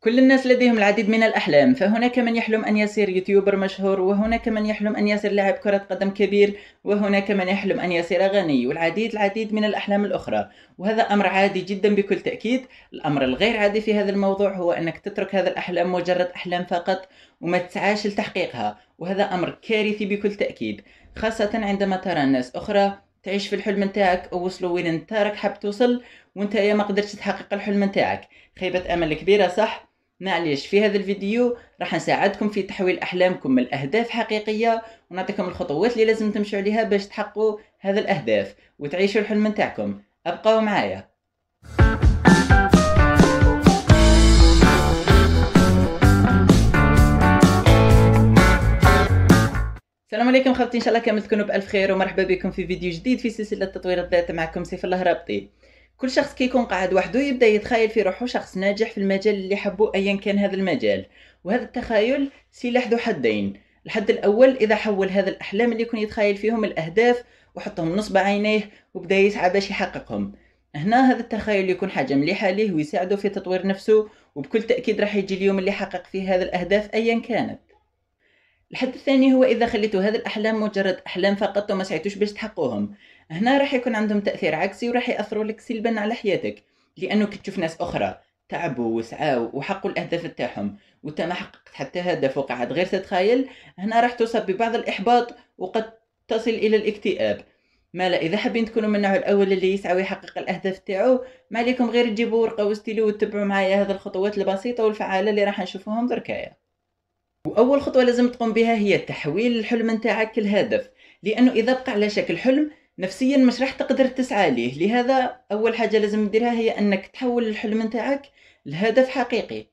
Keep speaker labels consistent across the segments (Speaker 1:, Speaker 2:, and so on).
Speaker 1: كل الناس لديهم العديد من الأحلام فهناك من يحلم أن يصير يوتيوبر مشهور وهناك من يحلم أن يصير لاعب كرة قدم كبير وهناك من يحلم أن يصير غني والعديد العديد من الأحلام الأخرى وهذا أمر عادي جدا بكل تأكيد الأمر الغير عادي في هذا الموضوع هو أنك تترك هذا الأحلام مجرد أحلام فقط وما تسعاش لتحقيقها وهذا أمر كارثي بكل تأكيد خاصة عندما ترى الناس أخرى تعيش في الحلم نتاعك او وصلوا وين انت راك حاب توصل وانت يا ما قدرتش تحقق الحلم نتاعك خيبه امل كبيره صح معليش في هذا الفيديو راح نساعدكم في تحويل احلامكم من لاهداف حقيقيه ونعطيكم الخطوات اللي لازم تمشوا عليها باش تحققوا هذا الاهداف وتعيشوا الحلم نتاعكم ابقوا معايا السلام عليكم خالتي ان شاء الله كامل تكونوا بالف خير ومرحبا بكم في فيديو جديد في سلسله تطوير الذات معكم سيف الله رابطي كل شخص كيكون قاعد وحده يبدا يتخيل في روحه شخص ناجح في المجال اللي حبه ايا كان هذا المجال وهذا التخيل سلاح ذو حدين الحد الاول اذا حول هذا الاحلام اللي يكون يتخيل فيهم الاهداف وحطهم نصب عينيه وبدا يسعى باش يحققهم هنا هذا التخيل يكون حاجه مليحه ليه ويساعده في تطوير نفسه وبكل تاكيد راح يجي اليوم اللي حقق فيه هذا الاهداف ايا كانت الحد الثاني هو اذا خليتوا هذه الاحلام مجرد احلام فقط وما سعيتوش باش تحققوهم هنا راح يكون عندهم تاثير عكسي وراح ياثروا لك سلبا على حياتك لانه كي تشوف ناس اخرى تعبوا وسعوا وحقوا الاهداف تاعهم وانت ما حققت حتى هدف وقعد غير تتخيل هنا راح تصاب ببعض الاحباط وقد تصل الى الاكتئاب ما لا اذا حابين تكونوا من النوع الاول اللي يسعى ويحقق الاهداف تاعو ما عليكم غير تجيبوا ورقه وستيلو وتتبعوا معايا هذه الخطوات البسيطه والفعاله اللي راح نشوفوهم دركايا واول خطوه لازم تقوم بها هي تحويل الحلم نتاعك لهدف لانه اذا بقى على شكل حلم نفسيا مش راح تقدر تسعى ليه لهذا اول حاجه لازم ديرها هي انك تحول الحلم نتاعك لهدف حقيقي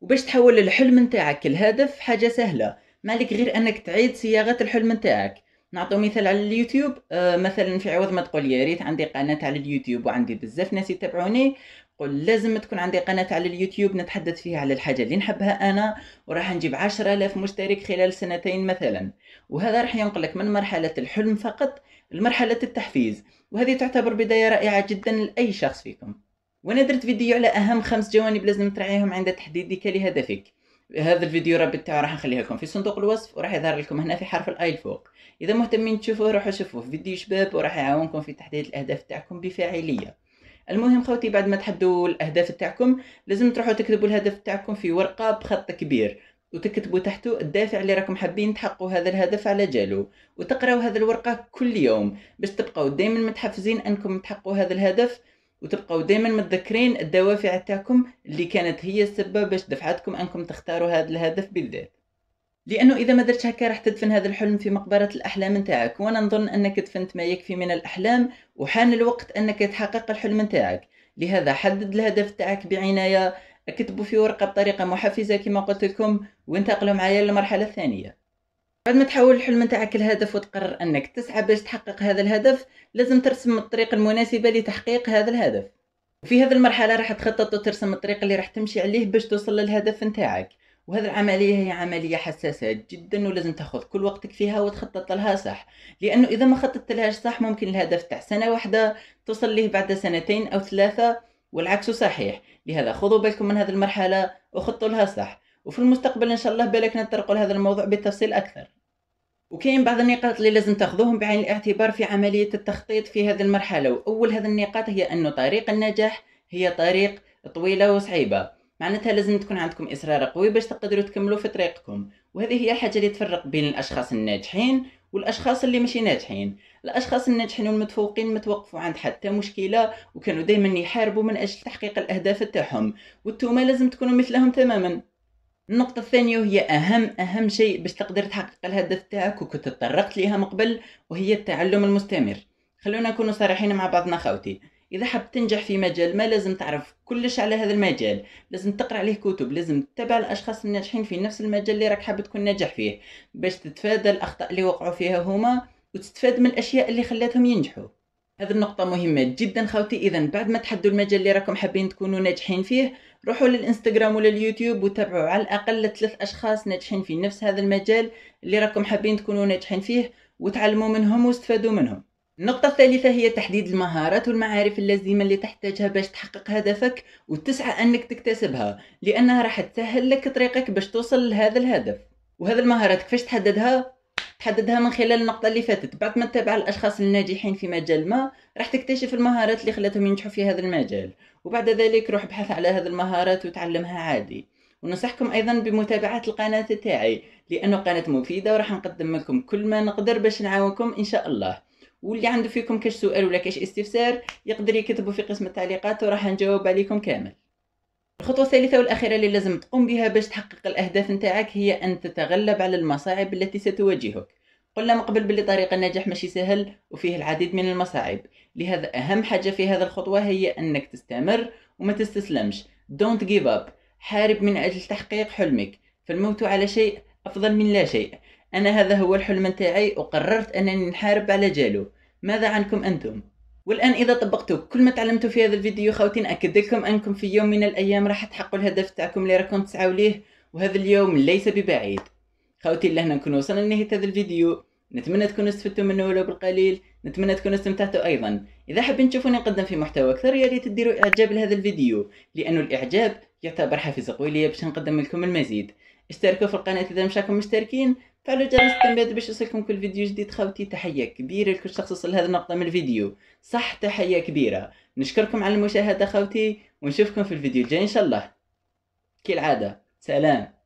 Speaker 1: وباش تحول الحلم نتاعك لهدف حاجه سهله مالك غير انك تعيد صياغه الحلم نتاعك نعطو مثال على اليوتيوب آه مثلا في عوض ما تقول يا ريت عندي قناه على اليوتيوب وعندي بزاف ناس يتابعوني قل لازم تكون عندي قناة على اليوتيوب نتحدث فيها على الحاجة اللي نحبها أنا وراح نجيب عشرة آلاف مشترك خلال سنتين مثلا وهذا راح ينقلك من مرحلة الحلم فقط لمرحلة التحفيز وهذه تعتبر بداية رائعة جدا لأي شخص فيكم وانا درت فيديو على اهم خمس جوانب لازم تراعيهم عند تحديدك لهدفك هذا الفيديو رابط تاعو راح نخليه لكم في صندوق الوصف وراح يظهر لكم هنا في حرف الاي الفوق اذا مهتمين تشوفوه روحوا شوفوه فيديو شباب وراح يعاونكم في تحديد الاهداف تاعكم بفاعليه المهم خوتي بعد ما تحددوا الاهداف تاعكم لازم تروحوا تكتبوا الهدف تاعكم في ورقه بخط كبير وتكتبوا تحته الدافع اللي راكم حابين تحققوا هذا الهدف على جالو وتقراو هذا الورقه كل يوم باش تبقاو دائما متحفزين انكم تحققوا هذا الهدف وتبقاو دائما متذكرين الدوافع تاعكم اللي كانت هي السبب باش دفعتكم انكم تختاروا هذا الهدف بالذات لانه اذا ما درت هكا راح تدفن هذا الحلم في مقبره الاحلام نتاعك وانا نظن انك دفنت ما يكفي من الاحلام وحان الوقت انك تحقق الحلم نتاعك لهذا حدد الهدف تاعك بعنايه اكتبه في ورقه بطريقه محفزه كما قلت لكم وانتقلوا معايا للمرحله الثانيه بعد ما تحول الحلم نتاعك لهدف وتقرر انك تسعى باش تحقق هذا الهدف لازم ترسم الطريق المناسبه لتحقيق هذا الهدف وفي هذه المرحله راح تخطط وترسم الطريق اللي راح تمشي عليه باش توصل للهدف نتاعك وهذه العملية هي عملية حساسة جدا ولازم تاخذ كل وقتك فيها وتخطط لها صح لأنه إذا ما خططت لهاش صح ممكن الهدف تاع سنة واحدة توصل ليه بعد سنتين أو ثلاثة والعكس صحيح لهذا خذوا بالكم من هذه المرحلة وخطوا لها صح وفي المستقبل إن شاء الله بالك نتطرق لهذا الموضوع بالتفصيل أكثر وكاين بعض النقاط اللي لازم تاخذوهم بعين الاعتبار في عملية التخطيط في هذه المرحلة وأول هذه النقاط هي أنه طريق النجاح هي طريق طويلة وصعيبة معناتها لازم تكون عندكم اصرار قوي باش تقدروا تكملوا في طريقكم وهذه هي الحاجه اللي تفرق بين الاشخاص الناجحين والاشخاص اللي ماشي ناجحين الاشخاص الناجحين والمتفوقين ما توقفوا عند حتى مشكله وكانوا دائما يحاربوا من اجل تحقيق الاهداف تاعهم وانتوما لازم تكونوا مثلهم تماما النقطة الثانية وهي أهم أهم شيء باش تقدر تحقق الهدف تاعك وكنت تطرقت ليها من قبل وهي التعلم المستمر خلونا نكونوا صريحين مع بعضنا خاوتي اذا حاب تنجح في مجال ما لازم تعرف كلش على هذا المجال لازم تقرا عليه كتب لازم تتبع الاشخاص الناجحين في نفس المجال اللي راك حاب تكون ناجح فيه باش تتفادى الاخطاء اللي وقعوا فيها هما وتستفاد من الاشياء اللي خلاتهم ينجحوا هذه النقطة مهمة جدا خوتي إذا بعد ما تحدوا المجال اللي راكم حابين تكونوا ناجحين فيه روحوا للإنستغرام ولا اليوتيوب وتابعوا على الأقل ثلاث أشخاص ناجحين في نفس هذا المجال اللي راكم حابين تكونوا ناجحين فيه وتعلموا منهم واستفادوا منهم النقطة الثالثة هي تحديد المهارات والمعارف اللازمة اللي تحتاجها باش تحقق هدفك وتسعى أنك تكتسبها لأنها راح تسهل لك طريقك باش توصل لهذا الهدف وهذا المهارات كيفاش تحددها تحددها من خلال النقطة اللي فاتت بعد ما تتابع الأشخاص الناجحين في مجال ما راح تكتشف المهارات اللي خلاتهم ينجحوا في هذا المجال وبعد ذلك روح ابحث على هذه المهارات وتعلمها عادي ونصحكم أيضا بمتابعة القناة تاعي لأنه قناة مفيدة وراح نقدم لكم كل ما نقدر باش نعاونكم إن شاء الله واللي عنده فيكم كاش سؤال ولا كاش استفسار يقدر يكتبوا في قسم التعليقات وراح نجاوب عليكم كامل الخطوة الثالثة والأخيرة اللي لازم تقوم بها باش تحقق الأهداف نتاعك هي أن تتغلب على المصاعب التي ستواجهك قلنا من قبل بلي طريق النجاح ماشي سهل وفيه العديد من المصاعب لهذا أهم حاجة في هذا الخطوة هي أنك تستمر وما تستسلمش don't give up حارب من أجل تحقيق حلمك فالموت على شيء أفضل من لا شيء أنا هذا هو الحلم نتاعي وقررت أنني نحارب على جالو ماذا عنكم أنتم؟ والآن إذا طبقتوا كل ما تعلمتوا في هذا الفيديو خوتي نأكد لكم أنكم في يوم من الأيام راح تحققوا الهدف تاعكم اللي راكم تسعوا ليه وهذا اليوم ليس ببعيد خوتي لهنا نكون وصلنا لنهاية هذا الفيديو نتمنى تكونوا استفدتوا منه ولو بالقليل نتمنى تكونوا استمتعتوا أيضا إذا حابين تشوفوني نقدم في محتوى أكثر يا ريت تديروا إعجاب لهذا الفيديو لأنه الإعجاب يعتبر حافز قوي ليا باش نقدم لكم المزيد اشتركوا في القناة إذا مش راكم مشتركين فعلوا جرس التنبيهات باش يوصلكم كل فيديو جديد خوتي تحية كبيرة لكل شخص وصل لهذه النقطة من الفيديو صح تحية كبيرة نشكركم على المشاهدة خوتي ونشوفكم في الفيديو الجاي إن شاء الله كالعادة سلام